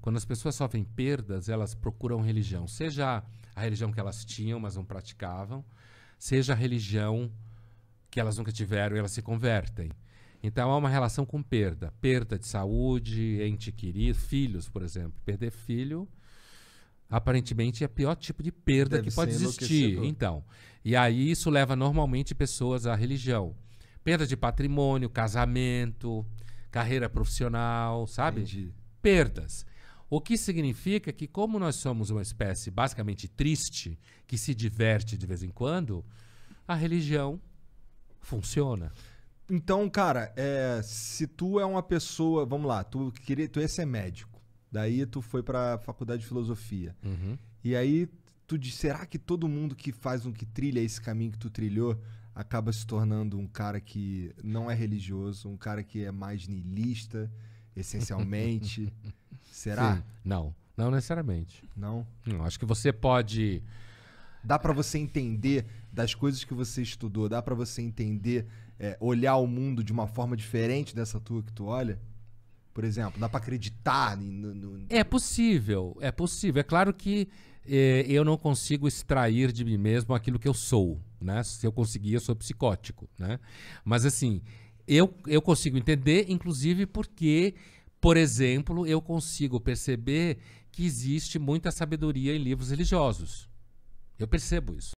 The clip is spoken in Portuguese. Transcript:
Quando as pessoas sofrem perdas, elas procuram religião, seja a religião que elas tinham, mas não praticavam, seja a religião que elas nunca tiveram e elas se convertem. Então há uma relação com perda, perda de saúde, ente querido, filhos, por exemplo, perder filho aparentemente é o pior tipo de perda Deve que pode existir. Então, e aí isso leva normalmente pessoas à religião. Perda de patrimônio, casamento, carreira profissional, sabe? Entendi. Perdas. O que significa que, como nós somos uma espécie basicamente triste, que se diverte de vez em quando, a religião funciona. Então, cara, é, se tu é uma pessoa, vamos lá, tu queria, tu ia ser médico, daí tu foi para faculdade de filosofia, uhum. e aí tu diz, será que todo mundo que faz um que trilha esse caminho que tu trilhou acaba se tornando um cara que não é religioso, um cara que é mais niilista, essencialmente? Será? Sim. Não, não necessariamente. Não? Não, acho que você pode... Dá para você entender das coisas que você estudou, dá para você entender, é, olhar o mundo de uma forma diferente dessa tua que tu olha? Por exemplo, dá para acreditar no, no, É possível, é possível. É claro que é, eu não consigo extrair de mim mesmo aquilo que eu sou, né? Se eu conseguir, eu sou psicótico, né? Mas assim, eu, eu consigo entender, inclusive porque por exemplo, eu consigo perceber que existe muita sabedoria em livros religiosos. Eu percebo isso.